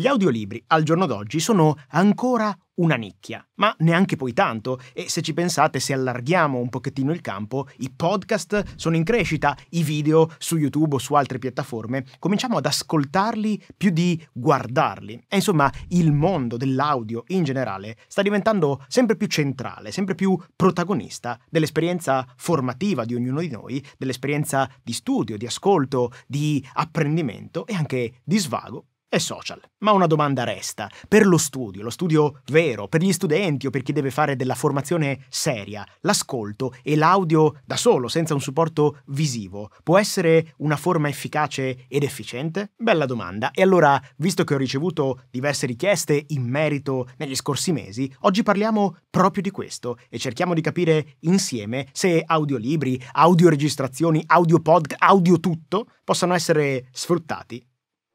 Gli audiolibri al giorno d'oggi sono ancora una nicchia, ma neanche poi tanto e se ci pensate, se allarghiamo un pochettino il campo, i podcast sono in crescita, i video su YouTube o su altre piattaforme, cominciamo ad ascoltarli più di guardarli. E insomma, il mondo dell'audio in generale sta diventando sempre più centrale, sempre più protagonista dell'esperienza formativa di ognuno di noi, dell'esperienza di studio, di ascolto, di apprendimento e anche di svago e social. Ma una domanda resta. Per lo studio, lo studio vero, per gli studenti o per chi deve fare della formazione seria, l'ascolto e l'audio da solo, senza un supporto visivo, può essere una forma efficace ed efficiente? Bella domanda. E allora, visto che ho ricevuto diverse richieste in merito negli scorsi mesi, oggi parliamo proprio di questo e cerchiamo di capire insieme se audiolibri, audioregistrazioni, audio pod, audio tutto possano essere sfruttati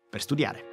per studiare.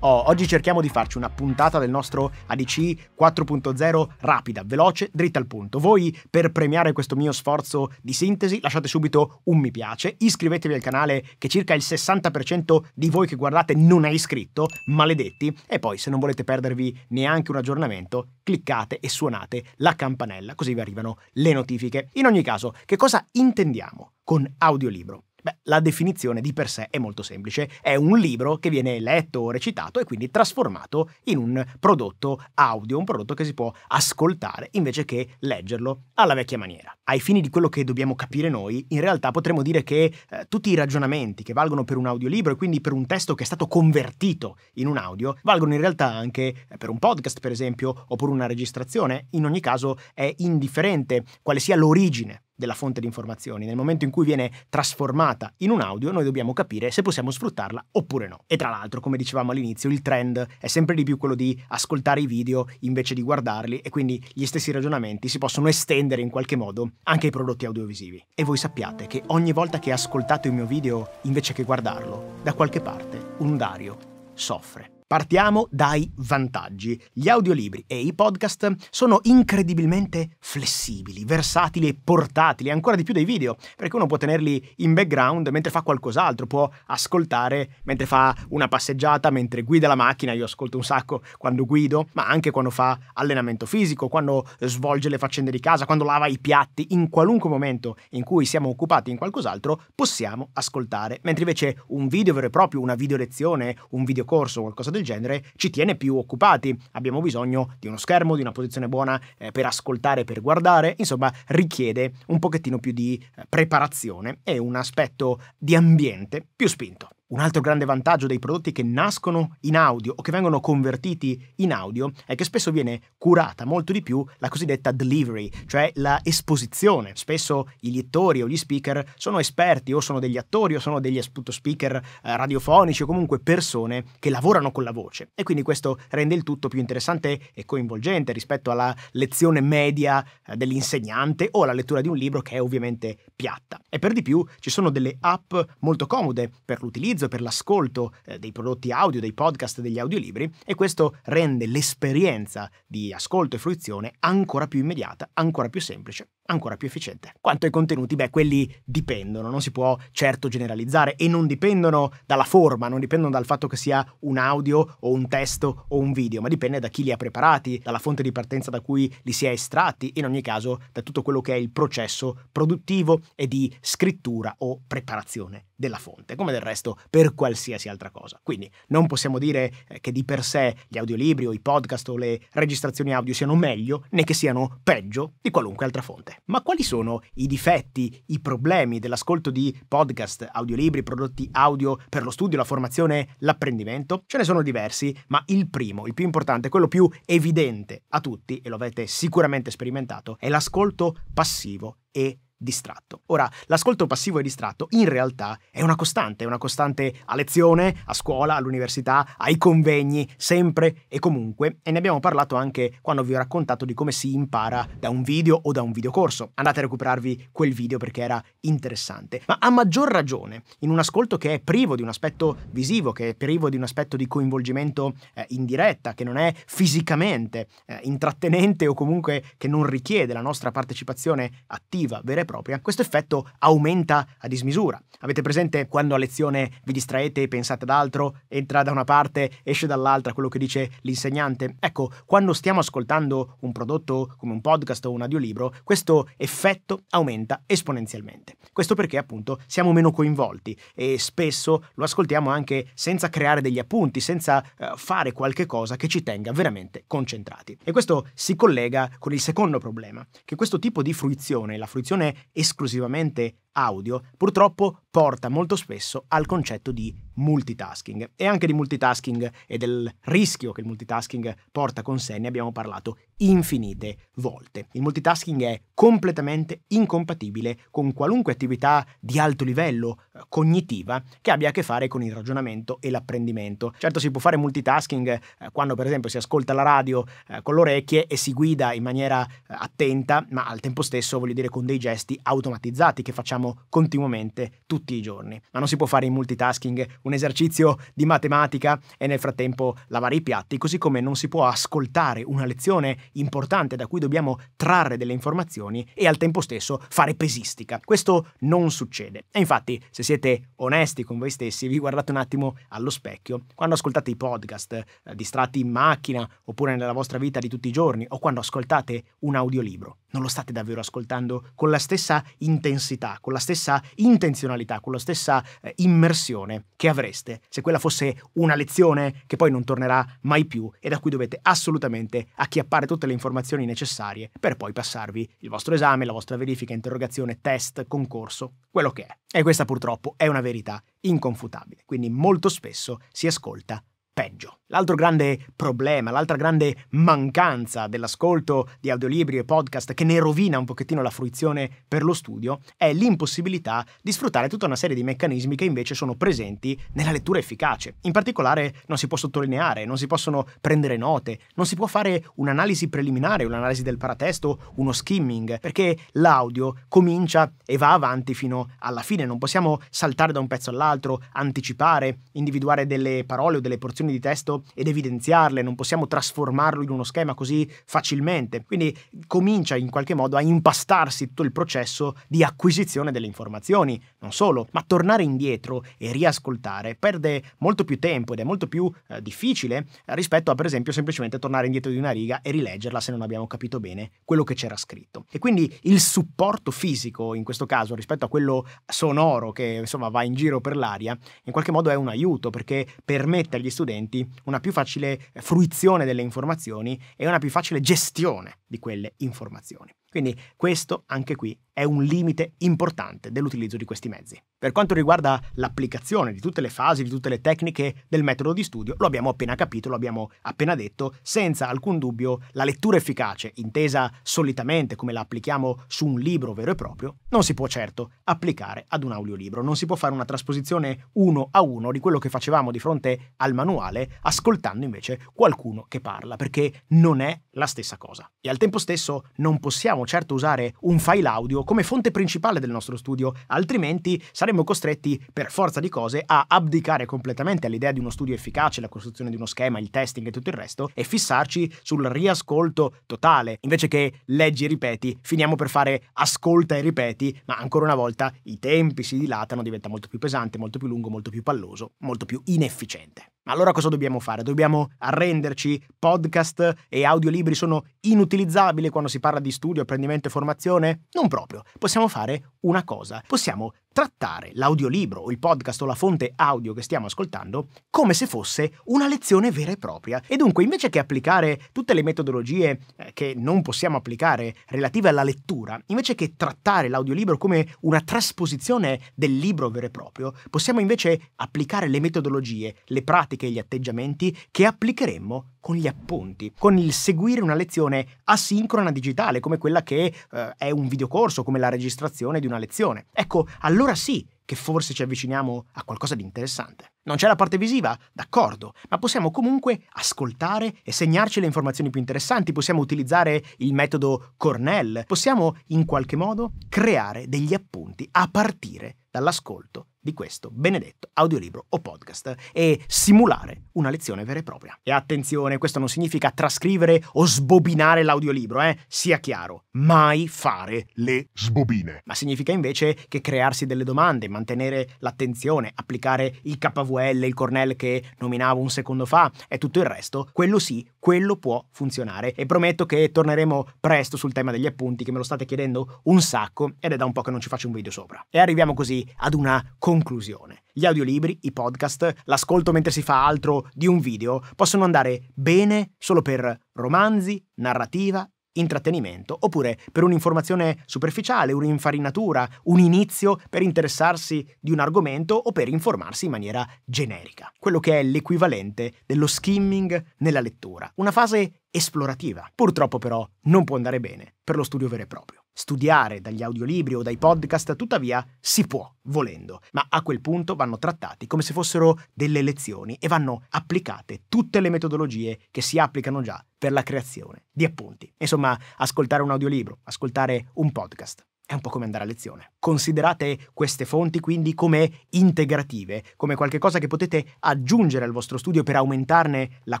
Oh, oggi cerchiamo di farci una puntata del nostro ADC 4.0 rapida, veloce, dritta al punto. Voi, per premiare questo mio sforzo di sintesi, lasciate subito un mi piace, iscrivetevi al canale che circa il 60% di voi che guardate non è iscritto, maledetti, e poi se non volete perdervi neanche un aggiornamento, cliccate e suonate la campanella, così vi arrivano le notifiche. In ogni caso, che cosa intendiamo con audiolibro? Beh, la definizione di per sé è molto semplice, è un libro che viene letto o recitato e quindi trasformato in un prodotto audio, un prodotto che si può ascoltare invece che leggerlo alla vecchia maniera. Ai fini di quello che dobbiamo capire noi, in realtà potremmo dire che eh, tutti i ragionamenti che valgono per un audiolibro e quindi per un testo che è stato convertito in un audio, valgono in realtà anche per un podcast per esempio oppure una registrazione, in ogni caso è indifferente quale sia l'origine della fonte di informazioni, nel momento in cui viene trasformata in un audio, noi dobbiamo capire se possiamo sfruttarla oppure no. E tra l'altro, come dicevamo all'inizio, il trend è sempre di più quello di ascoltare i video invece di guardarli e quindi gli stessi ragionamenti si possono estendere in qualche modo anche ai prodotti audiovisivi. E voi sappiate che ogni volta che ascoltate un mio video invece che guardarlo, da qualche parte un Dario soffre. Partiamo dai vantaggi. Gli audiolibri e i podcast sono incredibilmente flessibili, versatili e portatili, ancora di più dei video, perché uno può tenerli in background mentre fa qualcos'altro, può ascoltare mentre fa una passeggiata, mentre guida la macchina, io ascolto un sacco quando guido, ma anche quando fa allenamento fisico, quando svolge le faccende di casa, quando lava i piatti, in qualunque momento in cui siamo occupati in qualcos'altro possiamo ascoltare, mentre invece un video vero e proprio, una video lezione, un video corso, qualcosa del del genere ci tiene più occupati. Abbiamo bisogno di uno schermo, di una posizione buona eh, per ascoltare, per guardare, insomma richiede un pochettino più di eh, preparazione e un aspetto di ambiente più spinto. Un altro grande vantaggio dei prodotti che nascono in audio o che vengono convertiti in audio è che spesso viene curata molto di più la cosiddetta delivery, cioè la esposizione. Spesso i lettori o gli speaker sono esperti o sono degli attori o sono degli appunto, speaker eh, radiofonici o comunque persone che lavorano con la voce e quindi questo rende il tutto più interessante e coinvolgente rispetto alla lezione media eh, dell'insegnante o alla lettura di un libro che è ovviamente piatta. E per di più ci sono delle app molto comode per l'utilizzo utilizzo per l'ascolto eh, dei prodotti audio, dei podcast, degli audiolibri e questo rende l'esperienza di ascolto e fruizione ancora più immediata, ancora più semplice ancora più efficiente. Quanto ai contenuti, beh, quelli dipendono, non si può certo generalizzare e non dipendono dalla forma, non dipendono dal fatto che sia un audio o un testo o un video, ma dipende da chi li ha preparati, dalla fonte di partenza da cui li si è estratti in ogni caso da tutto quello che è il processo produttivo e di scrittura o preparazione della fonte, come del resto per qualsiasi altra cosa. Quindi non possiamo dire eh, che di per sé gli audiolibri o i podcast o le registrazioni audio siano meglio né che siano peggio di qualunque altra fonte ma quali sono i difetti, i problemi dell'ascolto di podcast, audiolibri, prodotti audio per lo studio, la formazione, l'apprendimento? Ce ne sono diversi, ma il primo, il più importante, quello più evidente a tutti, e lo avete sicuramente sperimentato, è l'ascolto passivo e distratto. Ora, l'ascolto passivo e distratto in realtà è una costante, è una costante a lezione, a scuola, all'università, ai convegni, sempre e comunque, e ne abbiamo parlato anche quando vi ho raccontato di come si impara da un video o da un videocorso. Andate a recuperarvi quel video perché era interessante, ma a maggior ragione in un ascolto che è privo di un aspetto visivo, che è privo di un aspetto di coinvolgimento eh, in diretta, che non è fisicamente eh, intrattenente o comunque che non richiede la nostra partecipazione attiva, vera e propria, questo effetto aumenta a dismisura. Avete presente quando a lezione vi distraete e pensate ad altro, entra da una parte, esce dall'altra quello che dice l'insegnante? Ecco, quando stiamo ascoltando un prodotto come un podcast o un audiolibro, questo effetto aumenta esponenzialmente. Questo perché appunto siamo meno coinvolti e spesso lo ascoltiamo anche senza creare degli appunti, senza uh, fare qualche cosa che ci tenga veramente concentrati. E questo si collega con il secondo problema, che questo tipo di fruizione, la fruizione exclusivamente audio purtroppo porta molto spesso al concetto di multitasking e anche di multitasking e del rischio che il multitasking porta con sé ne abbiamo parlato infinite volte. Il multitasking è completamente incompatibile con qualunque attività di alto livello eh, cognitiva che abbia a che fare con il ragionamento e l'apprendimento. Certo si può fare multitasking eh, quando per esempio si ascolta la radio eh, con le orecchie e si guida in maniera attenta, ma al tempo stesso voglio dire con dei gesti automatizzati che facciamo facciamo continuamente tutti i giorni. Ma non si può fare in multitasking un esercizio di matematica e nel frattempo lavare i piatti, così come non si può ascoltare una lezione importante da cui dobbiamo trarre delle informazioni e al tempo stesso fare pesistica. Questo non succede. E infatti, se siete onesti con voi stessi, vi guardate un attimo allo specchio, quando ascoltate i podcast eh, distratti in macchina oppure nella vostra vita di tutti i giorni o quando ascoltate un audiolibro non lo state davvero ascoltando con la stessa intensità, con la stessa intenzionalità, con la stessa eh, immersione che avreste se quella fosse una lezione che poi non tornerà mai più e da cui dovete assolutamente acchiappare tutte le informazioni necessarie per poi passarvi il vostro esame, la vostra verifica, interrogazione, test, concorso, quello che è. E questa purtroppo è una verità inconfutabile, quindi molto spesso si ascolta peggio. L'altro grande problema, l'altra grande mancanza dell'ascolto di audiolibri e podcast che ne rovina un pochettino la fruizione per lo studio è l'impossibilità di sfruttare tutta una serie di meccanismi che invece sono presenti nella lettura efficace. In particolare non si può sottolineare, non si possono prendere note, non si può fare un'analisi preliminare, un'analisi del paratesto, uno skimming, perché l'audio comincia e va avanti fino alla fine, non possiamo saltare da un pezzo all'altro, anticipare, individuare delle parole o delle porzioni situazioni di testo ed evidenziarle, non possiamo trasformarlo in uno schema così facilmente. Quindi comincia in qualche modo a impastarsi tutto il processo di acquisizione delle informazioni, non solo, ma tornare indietro e riascoltare perde molto più tempo ed è molto più eh, difficile rispetto a per esempio semplicemente tornare indietro di una riga e rileggerla se non abbiamo capito bene quello che c'era scritto. E quindi il supporto fisico in questo caso rispetto a quello sonoro che insomma va in giro per l'aria, in qualche modo è un aiuto perché permette agli studenti strumenti, una più facile fruizione delle informazioni e una più facile gestione di quelle informazioni. Quindi questo anche qui è un limite importante dell'utilizzo di questi mezzi. Per quanto riguarda l'applicazione di tutte le fasi, di tutte le tecniche del metodo di studio, lo abbiamo appena capito, lo abbiamo appena detto, senza alcun dubbio la lettura efficace, intesa solitamente come la applichiamo su un libro vero e proprio, non si può certo applicare ad un audiolibro, non si può fare una trasposizione uno a uno di quello che facevamo di fronte al manuale, ascoltando invece qualcuno che parla, perché non è la stessa cosa. E al tempo stesso non possiamo certo usare un file audio come fonte principale del nostro studio, altrimenti saremmo costretti per forza di cose a abdicare completamente all'idea di uno studio efficace, la costruzione di uno schema, il testing e tutto il resto e fissarci sul riascolto totale, invece che leggi e ripeti, finiamo per fare ascolta e ripeti, ma ancora una volta i tempi si dilatano, diventa molto più pesante, molto più lungo, molto più palloso, molto più inefficiente. Allora cosa dobbiamo fare? Dobbiamo arrenderci? Podcast e audiolibri sono inutilizzabili quando si parla di studio, apprendimento e formazione? Non proprio. Possiamo fare una cosa, possiamo trattare l'audiolibro o il podcast o la fonte audio che stiamo ascoltando come se fosse una lezione vera e propria. E dunque, invece che applicare tutte le metodologie eh, che non possiamo applicare relative alla lettura, invece che trattare l'audiolibro come una trasposizione del libro vero e proprio, possiamo invece applicare le metodologie, le pratiche e gli atteggiamenti che applicheremmo con gli appunti, con il seguire una lezione asincrona digitale, come quella che eh, è un videocorso, come la registrazione di una lezione. Ecco, allora allora sì che forse ci avviciniamo a qualcosa di interessante. Non c'è la parte visiva? D'accordo, ma possiamo comunque ascoltare e segnarci le informazioni più interessanti, possiamo utilizzare il metodo Cornell, possiamo in qualche modo creare degli appunti a partire dall'ascolto di questo benedetto audiolibro o podcast e simulare una lezione vera e propria. E attenzione, questo non significa trascrivere o sbobinare l'audiolibro, eh? Sia chiaro, mai fare le sbobine. Ma significa invece che crearsi delle domande, mantenere l'attenzione, applicare il KVL, il cornell che nominavo un secondo fa e tutto il resto, quello sì, quello può funzionare. E prometto che torneremo presto sul tema degli appunti che me lo state chiedendo un sacco ed è da un po' che non ci faccio un video sopra. E arriviamo così ad una conclusione conclusione. Gli audiolibri, i podcast, l'ascolto mentre si fa altro di un video possono andare bene solo per romanzi, narrativa, intrattenimento, oppure per un'informazione superficiale, un'infarinatura, un inizio per interessarsi di un argomento o per informarsi in maniera generica, quello che è l'equivalente dello skimming nella lettura, una fase esplorativa. Purtroppo però non può andare bene per lo studio vero e proprio. Studiare dagli audiolibri o dai podcast tuttavia si può, volendo, ma a quel punto vanno trattati come se fossero delle lezioni e vanno applicate tutte le metodologie che si applicano già per la creazione di appunti. Insomma, ascoltare un audiolibro, ascoltare un podcast è un po' come andare a lezione. Considerate queste fonti quindi come integrative, come qualcosa che potete aggiungere al vostro studio per aumentarne la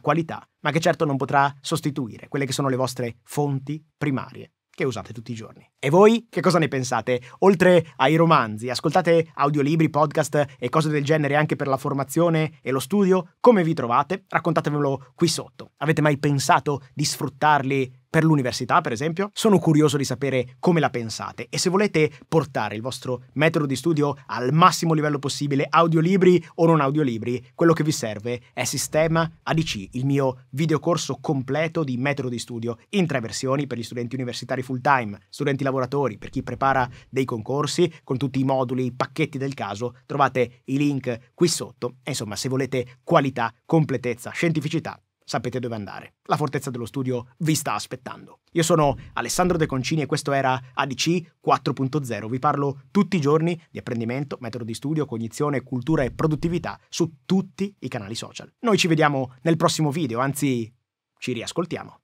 qualità, ma che certo non potrà sostituire quelle che sono le vostre fonti primarie che usate tutti i giorni. E voi che cosa ne pensate? Oltre ai romanzi, ascoltate audiolibri, podcast e cose del genere anche per la formazione e lo studio? Come vi trovate? Raccontatemelo qui sotto. Avete mai pensato di sfruttarli per l'università, per esempio. Sono curioso di sapere come la pensate e se volete portare il vostro metodo di studio al massimo livello possibile, audiolibri o non audiolibri, quello che vi serve è Sistema ADC, il mio videocorso completo di metodo di studio in tre versioni per gli studenti universitari full time, studenti lavoratori, per chi prepara dei concorsi con tutti i moduli, i pacchetti del caso, trovate i link qui sotto. E insomma, se volete qualità, completezza, scientificità, sapete dove andare. La fortezza dello studio vi sta aspettando. Io sono Alessandro De Concini e questo era ADC 4.0. Vi parlo tutti i giorni di apprendimento, metodo di studio, cognizione, cultura e produttività su tutti i canali social. Noi ci vediamo nel prossimo video, anzi ci riascoltiamo.